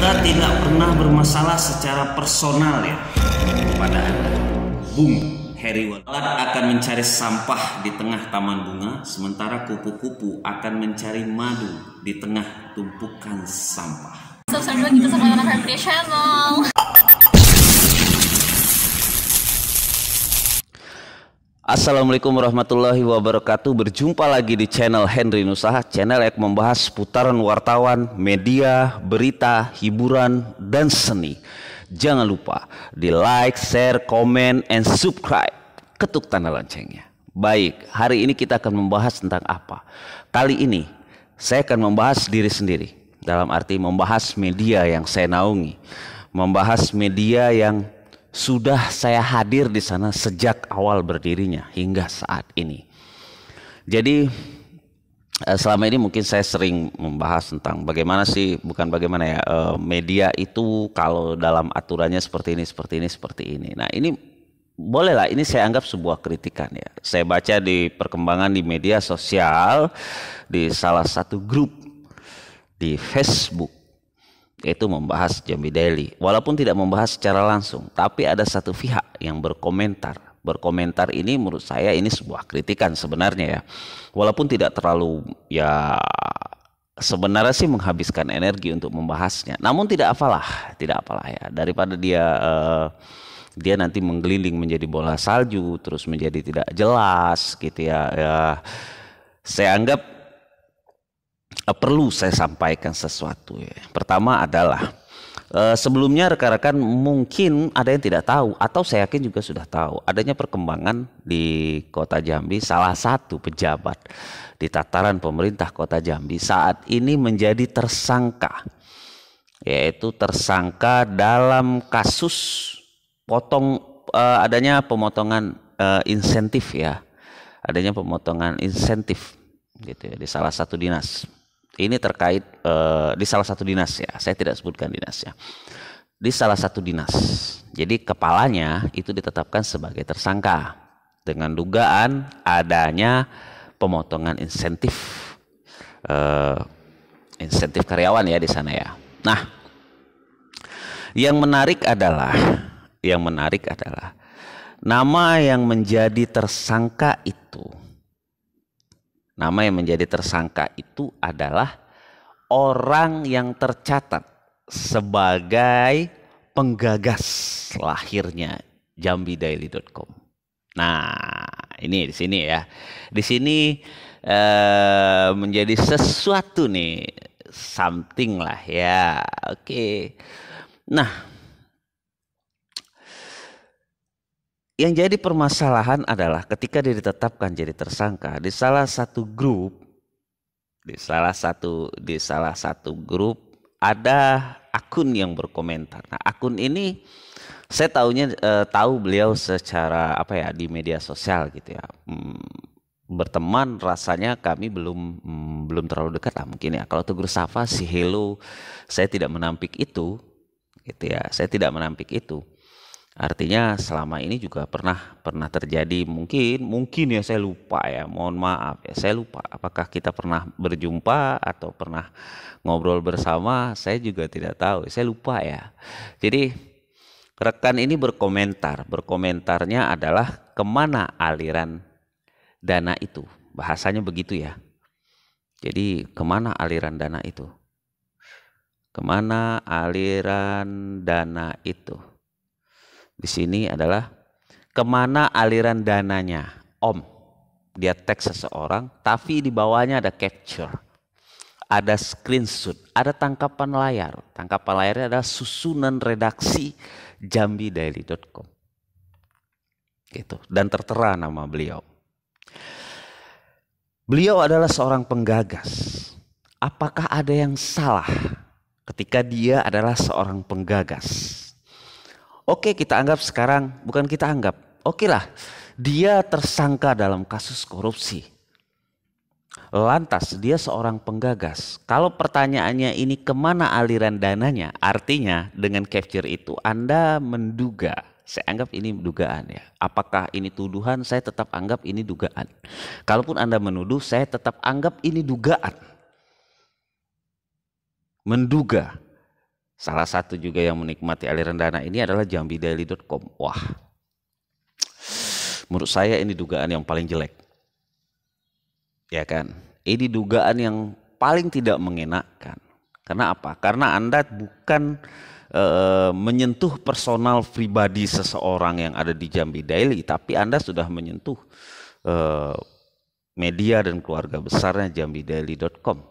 kita tidak pernah bermasalah secara personal ya kepada Anda. Bung Harry Lalat akan mencari sampah di tengah taman bunga, sementara kupu-kupu akan mencari madu di tengah tumpukan sampah. Subscribe lagi kita sama Channel. Assalamualaikum warahmatullahi wabarakatuh Berjumpa lagi di channel Henry Nusaha Channel yang membahas putaran wartawan, media, berita, hiburan, dan seni Jangan lupa di like, share, komen, and subscribe Ketuk tanda loncengnya Baik, hari ini kita akan membahas tentang apa? Kali ini saya akan membahas diri sendiri Dalam arti membahas media yang saya naungi Membahas media yang sudah saya hadir di sana sejak awal berdirinya hingga saat ini. Jadi eh, selama ini mungkin saya sering membahas tentang bagaimana sih bukan bagaimana ya eh, media itu kalau dalam aturannya seperti ini seperti ini seperti ini. Nah ini bolehlah ini saya anggap sebuah kritikan ya. Saya baca di perkembangan di media sosial di salah satu grup di Facebook yaitu membahas Jambi Daily. Walaupun tidak membahas secara langsung, tapi ada satu pihak yang berkomentar. Berkomentar ini menurut saya ini sebuah kritikan sebenarnya ya. Walaupun tidak terlalu ya sebenarnya sih menghabiskan energi untuk membahasnya. Namun tidak apalah, tidak apalah ya. Daripada dia uh, dia nanti menggelinding menjadi bola salju terus menjadi tidak jelas gitu ya. ya saya anggap Eh, perlu saya sampaikan sesuatu. Ya. Pertama adalah Uh, sebelumnya rekan-rekan mungkin ada yang tidak tahu atau saya yakin juga sudah tahu adanya perkembangan di Kota Jambi salah satu pejabat di tataran pemerintah Kota Jambi saat ini menjadi tersangka yaitu tersangka dalam kasus potong uh, adanya pemotongan uh, insentif ya adanya pemotongan insentif gitu ya di salah satu dinas ini terkait uh, di salah satu dinas ya. Saya tidak sebutkan dinasnya. Di salah satu dinas. Jadi kepalanya itu ditetapkan sebagai tersangka dengan dugaan adanya pemotongan insentif uh, insentif karyawan ya di sana ya. Nah, yang menarik adalah yang menarik adalah nama yang menjadi tersangka itu Nama yang menjadi tersangka itu adalah orang yang tercatat sebagai penggagas lahirnya jambidaily.com. Nah, ini di sini ya. Di sini eh, menjadi sesuatu nih, something lah ya. Oke. Nah, Yang jadi permasalahan adalah ketika dia ditetapkan jadi tersangka di salah satu grup di salah satu di salah satu grup ada akun yang berkomentar. Nah, akun ini saya tahunya eh, tahu beliau secara apa ya di media sosial gitu ya. Hmm, berteman rasanya kami belum hmm, belum terlalu dekat lah mungkin ya. Kalau tegur Safa si Hello saya tidak menampik itu gitu ya. Saya tidak menampik itu. Artinya selama ini juga pernah pernah terjadi mungkin mungkin ya saya lupa ya, mohon maaf ya saya lupa apakah kita pernah berjumpa atau pernah ngobrol bersama, saya juga tidak tahu, saya lupa ya. Jadi rekan ini berkomentar, berkomentarnya adalah kemana aliran dana itu, bahasanya begitu ya. Jadi kemana aliran dana itu? Kemana aliran dana itu? di sini adalah kemana aliran dananya. Om, dia teks seseorang, tapi di bawahnya ada capture, ada screenshot, ada tangkapan layar. Tangkapan layarnya adalah susunan redaksi jambidaily.com. Gitu. Dan tertera nama beliau. Beliau adalah seorang penggagas. Apakah ada yang salah ketika dia adalah seorang penggagas? Oke kita anggap sekarang, bukan kita anggap. Oke lah, dia tersangka dalam kasus korupsi. Lantas dia seorang penggagas. Kalau pertanyaannya ini kemana aliran dananya, artinya dengan capture itu Anda menduga, saya anggap ini dugaan ya. Apakah ini tuduhan, saya tetap anggap ini dugaan. Kalaupun Anda menuduh, saya tetap anggap ini dugaan. Menduga, Salah satu juga yang menikmati aliran dana ini adalah jambidaily.com. Wah, menurut saya ini dugaan yang paling jelek. Ya kan? Ini dugaan yang paling tidak mengenakan. Karena apa? Karena Anda bukan e, menyentuh personal pribadi seseorang yang ada di Jambi Daily, tapi Anda sudah menyentuh e, media dan keluarga besarnya jambidaily.com.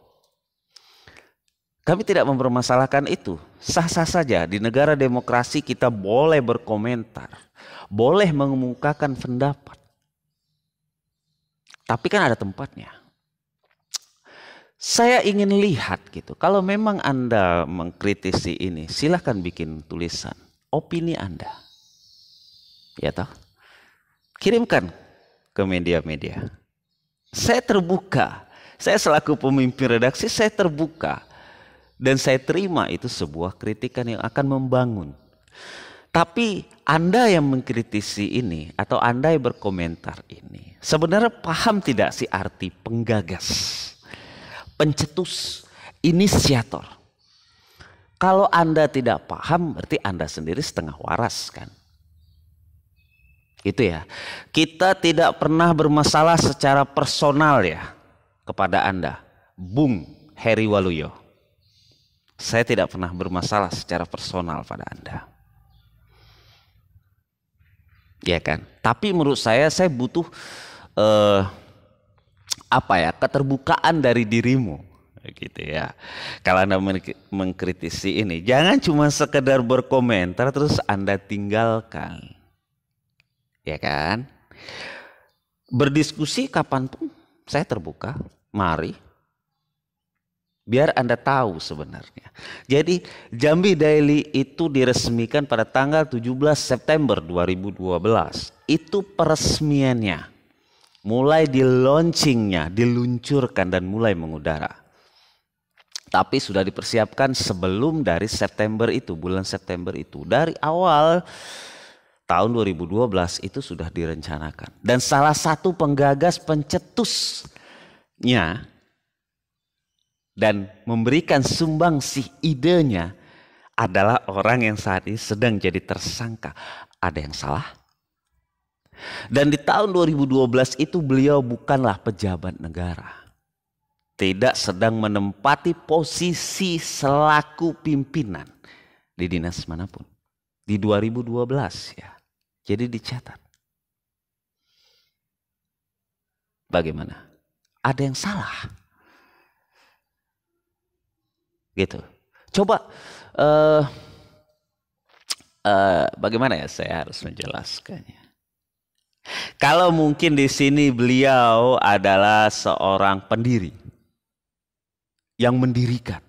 Kami tidak mempermasalahkan itu. Sah-sah saja di negara demokrasi kita boleh berkomentar, boleh mengemukakan pendapat. Tapi kan ada tempatnya. Saya ingin lihat gitu. Kalau memang Anda mengkritisi ini, silahkan bikin tulisan opini Anda. Ya toh? Kirimkan ke media-media. Saya terbuka. Saya selaku pemimpin redaksi, saya terbuka dan saya terima itu sebuah kritikan yang akan membangun. Tapi Anda yang mengkritisi ini atau Anda yang berkomentar ini sebenarnya paham tidak sih arti penggagas, pencetus, inisiator? Kalau Anda tidak paham berarti Anda sendiri setengah waras kan? Itu ya. Kita tidak pernah bermasalah secara personal ya kepada Anda. Bung Heri Waluyo. Saya tidak pernah bermasalah secara personal pada Anda. Ya kan? Tapi menurut saya saya butuh eh, apa ya? keterbukaan dari dirimu gitu ya. Kalau Anda mengkritisi ini, jangan cuma sekedar berkomentar terus Anda tinggalkan. Ya kan? Berdiskusi kapanpun saya terbuka. Mari Biar Anda tahu sebenarnya. Jadi Jambi Daily itu diresmikan pada tanggal 17 September 2012. Itu peresmiannya. Mulai di launchingnya, diluncurkan dan mulai mengudara. Tapi sudah dipersiapkan sebelum dari September itu, bulan September itu. Dari awal tahun 2012 itu sudah direncanakan. Dan salah satu penggagas pencetusnya dan memberikan sumbangsih idenya adalah orang yang saat ini sedang jadi tersangka. Ada yang salah? Dan di tahun 2012 itu beliau bukanlah pejabat negara. Tidak sedang menempati posisi selaku pimpinan di dinas manapun. Di 2012 ya. Jadi dicatat. Bagaimana? Ada yang salah? gitu coba uh, uh, bagaimana ya saya harus menjelaskannya kalau mungkin di sini beliau adalah seorang pendiri yang mendirikan.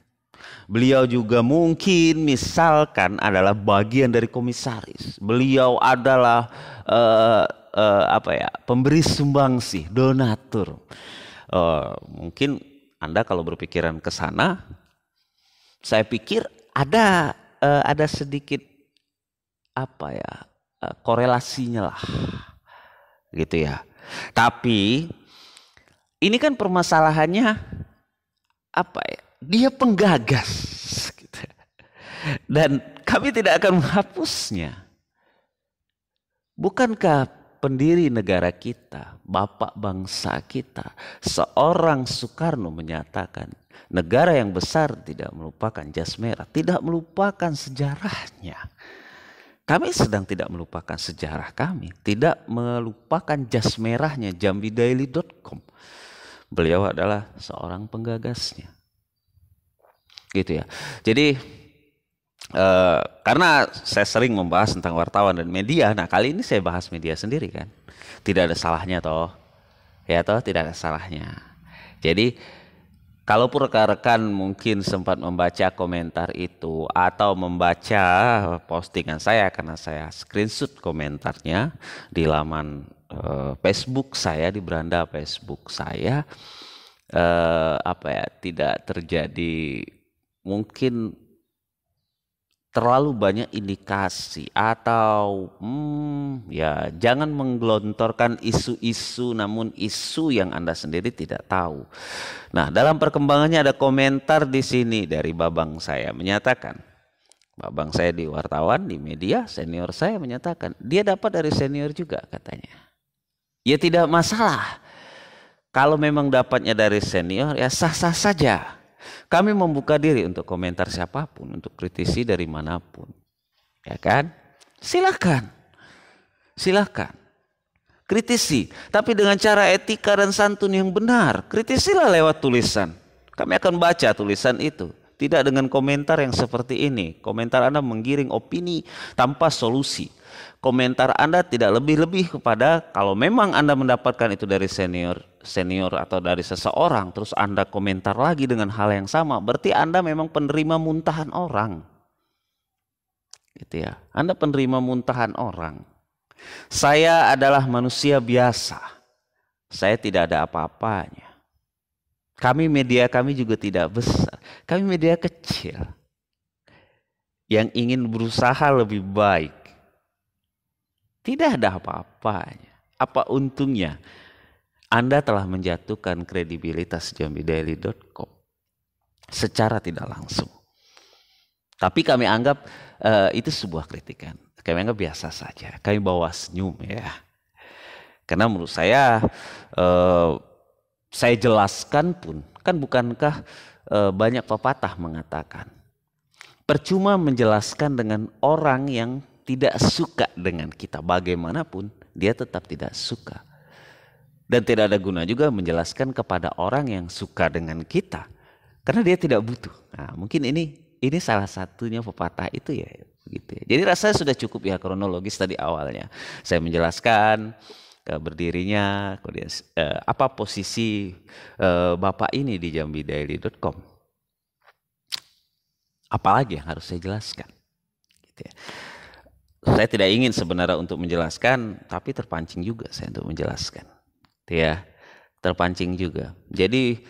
Beliau juga mungkin misalkan adalah bagian dari komisaris. Beliau adalah uh, uh, apa ya pemberi sumbangsih, donatur. Uh, mungkin anda kalau berpikiran ke sana saya pikir ada uh, ada sedikit apa ya uh, korelasinya lah gitu ya tapi ini kan permasalahannya apa ya dia penggagas gitu. dan kami tidak akan menghapusnya bukankah pendiri negara kita, bapak bangsa kita, seorang Soekarno menyatakan negara yang besar tidak melupakan jas merah, tidak melupakan sejarahnya. Kami sedang tidak melupakan sejarah kami, tidak melupakan jas merahnya jambidaily.com. Beliau adalah seorang penggagasnya. Gitu ya. Jadi Eh, karena saya sering membahas tentang wartawan dan media. Nah, kali ini saya bahas media sendiri kan. Tidak ada salahnya toh. Ya toh, tidak ada salahnya. Jadi kalau rekan-rekan mungkin sempat membaca komentar itu atau membaca postingan saya karena saya screenshot komentarnya di laman uh, Facebook saya di beranda Facebook saya uh, apa ya tidak terjadi mungkin terlalu banyak indikasi atau hmm, ya jangan menggelontorkan isu-isu namun isu yang Anda sendiri tidak tahu. Nah, dalam perkembangannya ada komentar di sini dari babang saya menyatakan babang saya di wartawan di media senior saya menyatakan dia dapat dari senior juga katanya. Ya tidak masalah. Kalau memang dapatnya dari senior ya sah-sah saja. Kami membuka diri untuk komentar siapapun, untuk kritisi dari manapun. Ya kan? Silahkan. Silahkan. Kritisi, tapi dengan cara etika dan santun yang benar. Kritisilah lewat tulisan. Kami akan baca tulisan itu. Tidak dengan komentar yang seperti ini. Komentar Anda menggiring opini tanpa solusi. Komentar Anda tidak lebih-lebih kepada kalau memang Anda mendapatkan itu dari senior, senior atau dari seseorang, terus Anda komentar lagi dengan hal yang sama, berarti Anda memang penerima muntahan orang. Gitu ya. Anda penerima muntahan orang. Saya adalah manusia biasa. Saya tidak ada apa-apanya. Kami media kami juga tidak besar. Kami media kecil yang ingin berusaha lebih baik. Tidak ada apa-apanya. Apa untungnya? Anda telah menjatuhkan kredibilitas jambidaily.com secara tidak langsung. Tapi kami anggap uh, itu sebuah kritikan. Kami anggap biasa saja. Kami bawa senyum ya. Karena menurut saya uh, saya jelaskan pun, kan bukankah e, banyak pepatah mengatakan, percuma menjelaskan dengan orang yang tidak suka dengan kita, bagaimanapun dia tetap tidak suka. Dan tidak ada guna juga menjelaskan kepada orang yang suka dengan kita, karena dia tidak butuh. Nah, mungkin ini ini salah satunya pepatah itu ya, gitu. Ya. Jadi rasanya sudah cukup ya kronologis tadi awalnya. Saya menjelaskan berdirinya, kemudian eh, apa posisi eh, Bapak ini di jambidaily.com. Apalagi yang harus saya jelaskan. Gitu ya. Saya tidak ingin sebenarnya untuk menjelaskan, tapi terpancing juga saya untuk menjelaskan. Gitu ya, terpancing juga. Jadi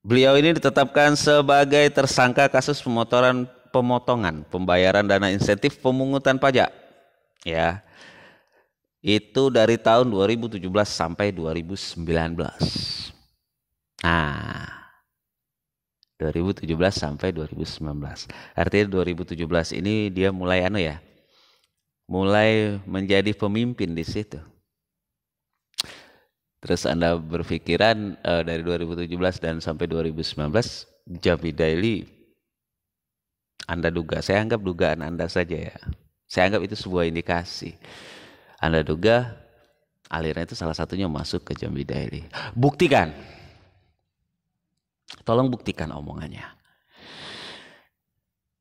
beliau ini ditetapkan sebagai tersangka kasus pemotoran pemotongan pembayaran dana insentif pemungutan pajak. Ya, itu dari tahun 2017 sampai 2019. Nah, 2017 sampai 2019. Artinya 2017 ini dia mulai anu ya, mulai menjadi pemimpin di situ. Terus Anda berpikiran uh, dari 2017 dan sampai 2019 Jabi Daily Anda duga, saya anggap dugaan Anda saja ya. Saya anggap itu sebuah indikasi anda duga alirnya itu salah satunya masuk ke Jambi Daily. Buktikan. Tolong buktikan omongannya.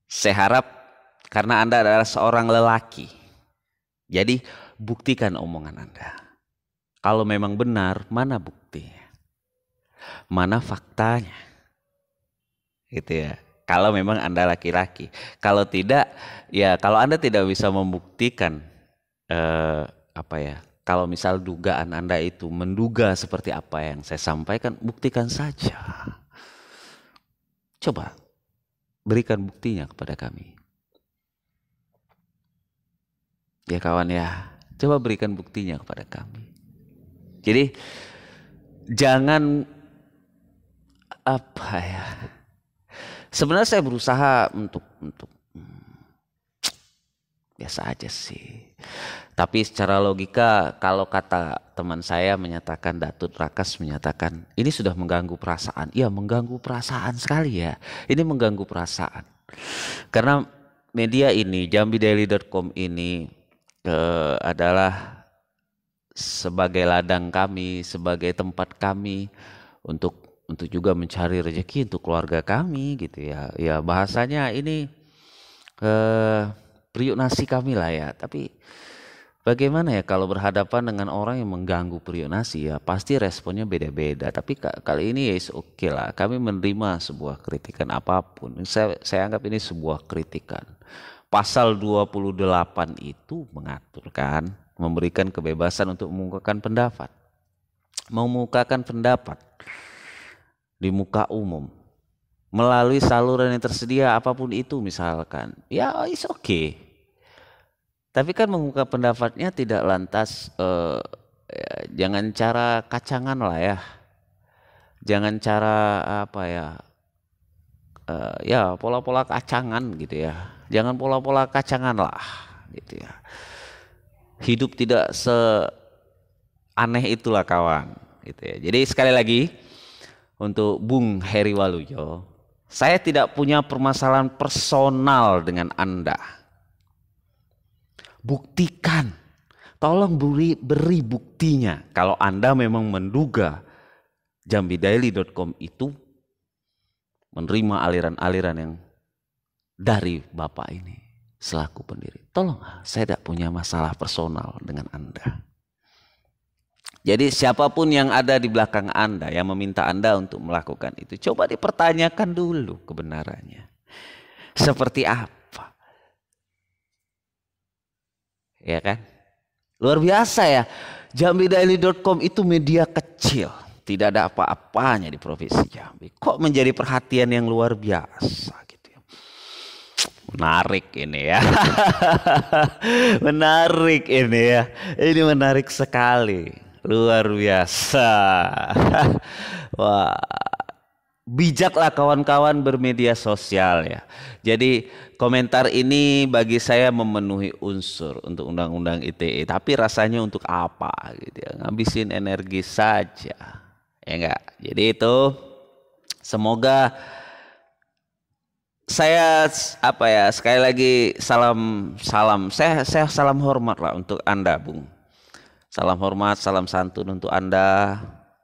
Saya harap karena Anda adalah seorang lelaki. Jadi buktikan omongan Anda. Kalau memang benar, mana buktinya? Mana faktanya? Gitu ya. Kalau memang Anda laki-laki. Kalau tidak, ya kalau Anda tidak bisa membuktikan eh, apa ya kalau misal dugaan Anda itu menduga seperti apa yang saya sampaikan, buktikan saja. Coba berikan buktinya kepada kami. Ya kawan ya, coba berikan buktinya kepada kami. Jadi jangan apa ya. Sebenarnya saya berusaha untuk untuk biasa aja sih. Tapi secara logika kalau kata teman saya menyatakan Datut Rakas menyatakan ini sudah mengganggu perasaan. Iya mengganggu perasaan sekali ya. Ini mengganggu perasaan. Karena media ini com ini eh, adalah sebagai ladang kami, sebagai tempat kami untuk untuk juga mencari rezeki untuk keluarga kami gitu ya. Ya bahasanya ini eh periuk nasi kami lah ya. Tapi bagaimana ya kalau berhadapan dengan orang yang mengganggu periuk nasi ya pasti responnya beda-beda. Tapi kali ini ya oke okay lah. Kami menerima sebuah kritikan apapun. Saya, saya anggap ini sebuah kritikan. Pasal 28 itu mengaturkan memberikan kebebasan untuk mengungkapkan pendapat. mengungkapkan pendapat di muka umum melalui saluran yang tersedia apapun itu misalkan ya is oke okay. tapi kan mengungkap pendapatnya tidak lantas eh, ya, jangan cara kacangan lah ya jangan cara apa ya eh, ya pola-pola kacangan gitu ya jangan pola-pola kacangan lah gitu ya hidup tidak se aneh itulah kawan gitu ya jadi sekali lagi untuk Bung Heri Waluyo saya tidak punya permasalahan personal dengan Anda. Buktikan. Tolong beri, beri buktinya. Kalau Anda memang menduga jambidaily.com itu menerima aliran-aliran yang dari Bapak ini selaku pendiri. Tolong, saya tidak punya masalah personal dengan Anda. Jadi siapapun yang ada di belakang Anda yang meminta Anda untuk melakukan itu, coba dipertanyakan dulu kebenarannya. Seperti apa? Ya kan? Luar biasa ya. Jambidaily.com itu media kecil. Tidak ada apa-apanya di provinsi Jambi. Kok menjadi perhatian yang luar biasa gitu ya? Menarik ini ya. menarik ini ya. Ini menarik sekali. Luar biasa. Wah. Bijaklah kawan-kawan bermedia sosial ya. Jadi komentar ini bagi saya memenuhi unsur untuk undang-undang ITE, tapi rasanya untuk apa gitu ya. Ngabisin energi saja. Ya enggak. Jadi itu semoga saya apa ya sekali lagi salam salam saya saya salam hormat lah untuk anda bung Salam hormat, salam santun untuk Anda.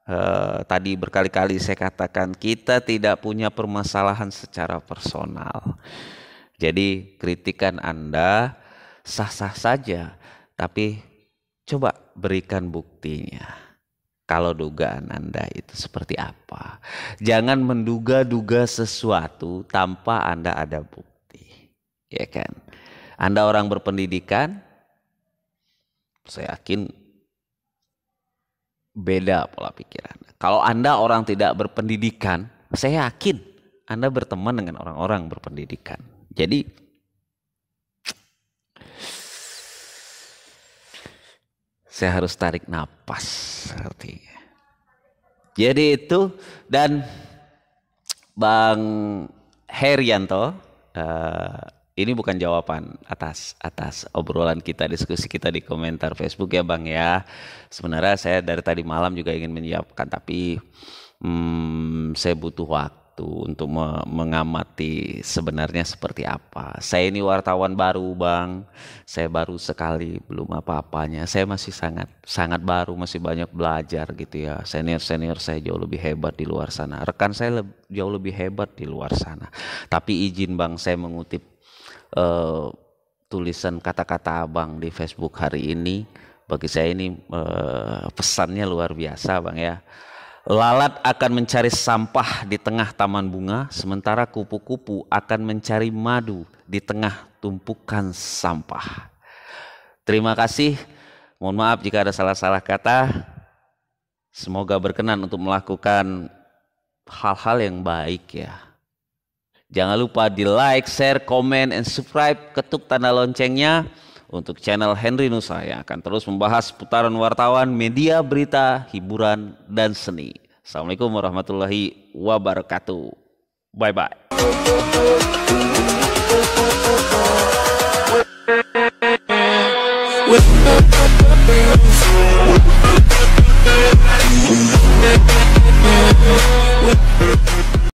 Eh, tadi berkali-kali saya katakan kita tidak punya permasalahan secara personal. Jadi kritikan Anda sah-sah saja, tapi coba berikan buktinya kalau dugaan Anda itu seperti apa. Jangan menduga-duga sesuatu tanpa Anda ada bukti. Ya kan? Anda orang berpendidikan, saya yakin beda pola pikiran. Kalau Anda orang tidak berpendidikan, saya yakin Anda berteman dengan orang-orang berpendidikan. Jadi saya harus tarik nafas. artinya. Jadi itu dan Bang Herianto uh, ini bukan jawaban atas atas obrolan kita, diskusi kita di komentar Facebook ya Bang ya. Sebenarnya saya dari tadi malam juga ingin menyiapkan tapi hmm, saya butuh waktu untuk me mengamati sebenarnya seperti apa. Saya ini wartawan baru Bang, saya baru sekali belum apa-apanya. Saya masih sangat sangat baru, masih banyak belajar gitu ya. Senior senior saya jauh lebih hebat di luar sana. Rekan saya le jauh lebih hebat di luar sana. Tapi izin Bang saya mengutip uh, tulisan kata-kata abang di Facebook hari ini bagi saya ini uh, pesannya luar biasa bang ya. Lalat akan mencari sampah di tengah taman bunga, sementara kupu-kupu akan mencari madu di tengah tumpukan sampah. Terima kasih. Mohon maaf jika ada salah-salah kata. Semoga berkenan untuk melakukan hal-hal yang baik ya. Jangan lupa di like, share, comment, and subscribe. Ketuk tanda loncengnya untuk channel Henry Nusa yang akan terus membahas putaran wartawan, media, berita, hiburan, dan seni. Assalamualaikum warahmatullahi wabarakatuh. Bye-bye.